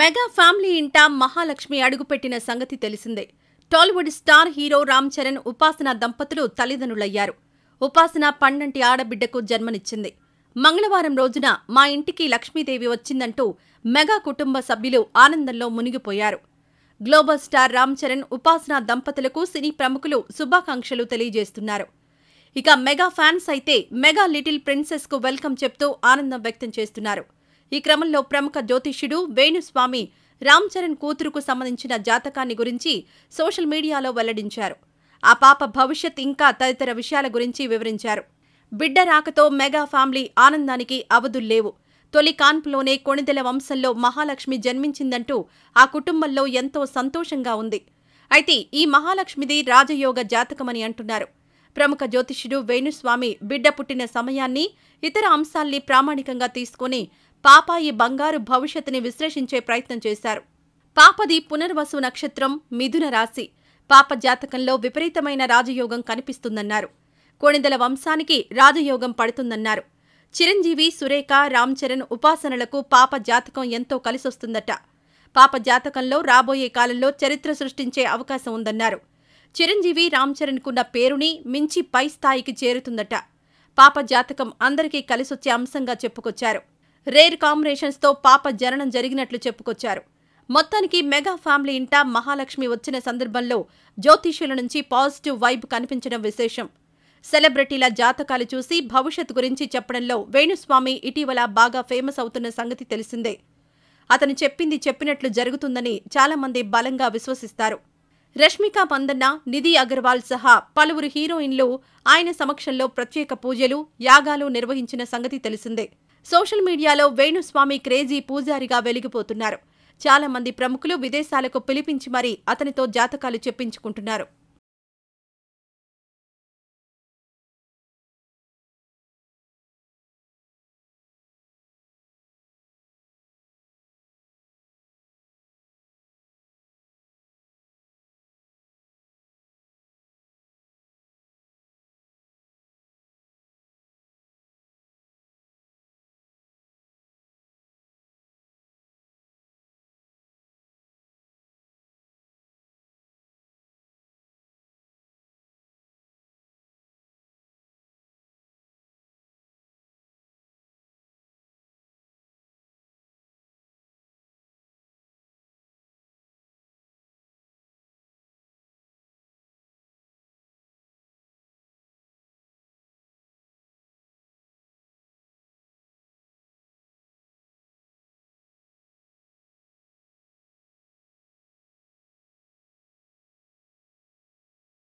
mega family ఇంట మహాలక్ష్మి అడుగుపెట్టిన సంగతి తెలిసిందే Tollywood star hero Ram Charan Upasana దంపతులు తల్లిదండ్రులయ్యారు ఉపాసన పన్నంటి ఆడబిడ్డకు జన్మనిచ్చింది మంగళవారం రోజున మా ఇంటికి లక్ష్మీదేవి వచ్చిందంటూ మెగా కుటుంబ సభ్యులు ఆనందంలో మునిగిపోయారు గ్లోబల్ స్టార్ రామ్ చరణ్ ఉపాసన దంపతులకు సినీ ప్రముఖులు శుభాకాంక్షలు తెలియజేస్తున్నారు ఇక మెగా ఫ్యాన్స్ అయితే మెగా లిటిల్ ప్రిన్సెస్ కు వెల్కమ్ చెప్తూ ఆనందం వ్యక్తం చేస్తున్నారు ఈ క్రమంలో ప్రముఖ జ్యోతిష్యుడు వేణుస్వామి రామ్ చరణ్ కూతురుకు సంబంధించిన జాతకాన్ని గురించి సోషల్ మీడియాలో వెల్లడించారు ఆ పాప భవిష్యత్ ఇంకా తదితర విషయాల గురించి వివరించారు బిడ్డ రాకతో మెగా ఫ్యామిలీ ఆనందానికి అవధుల్లేవు తొలి కాన్పులోనే కొణిదెల వంశంలో మహాలక్ష్మి జన్మించిందంటూ ఆ కుటుంబంలో ఎంతో సంతోషంగా ఉంది అయితే ఈ మహాలక్ష్మిది రాజయోగ జాతకమని అంటున్నారు ప్రముఖ జ్యోతిష్యుడు వేణుస్వామి బిడ్డ పుట్టిన సమయాన్ని ఇతర అంశాల్ని ప్రామాణికంగా తీసుకుని పాపాయి బంగారు భవిష్యత్తుని విశ్లేషించే ప్రయత్నం చేశారు పాపది పునర్వసు నక్షత్రం మిథున రాశి పాప జాతకంలో విపరీతమైన రాజయోగం కనిపిస్తుందన్నారు కోణిదల వంశానికి రాజయోగం పడుతుందన్నారు చిరంజీవి సురేఖ రామ్ చరణ్ ఉపాసనలకు పాప జాతకం ఎంతో కలిసొస్తుందట పాప జాతకంలో రాబోయే కాలంలో చరిత్ర సృష్టించే అవకాశం ఉందన్నారు చిరంజీవి రామ్ చరణ్కున్న పేరుని మించి పై స్థాయికి చేరుతుందట పాప జాతకం అందరికీ కలిసొచ్చే అంశంగా చెప్పుకొచ్చారు రేర్ కాంబినేషన్స్తో పాప జననం జరిగినట్లు చెప్పుకొచ్చారు మొత్తానికి మెగా ఫ్యామిలీ ఇంట మహాలక్ష్మి వచ్చిన సందర్భంలో జ్యోతిష్యుల నుంచి పాజిటివ్ వైబ్ కనిపించడం విశేషం సెలబ్రిటీల జాతకాలు చూసి భవిష్యత్ గురించి చెప్పడంలో వేణుస్వామి ఇటీవల బాగా ఫేమస్ అవుతున్న సంగతి తెలిసిందే అతను చెప్పింది చెప్పినట్లు జరుగుతుందని చాలామంది బలంగా విశ్వసిస్తారు రష్మిక మందన్న నిధి అగర్వాల్ సహా పలువురు హీరోయిన్లు ఆయన సమక్షంలో ప్రత్యేక పూజలు యాగాలు నిర్వహించిన సంగతి తెలిసిందే సోషల్ మీడియాలో వేణుస్వామి క్రేజీ పూజారిగా వెలిగిపోతున్నారు చాలామంది ప్రముఖులు విదేశాలకు పిలిపించి మరీ అతనితో జాతకాలు చెప్పించుకుంటున్నారు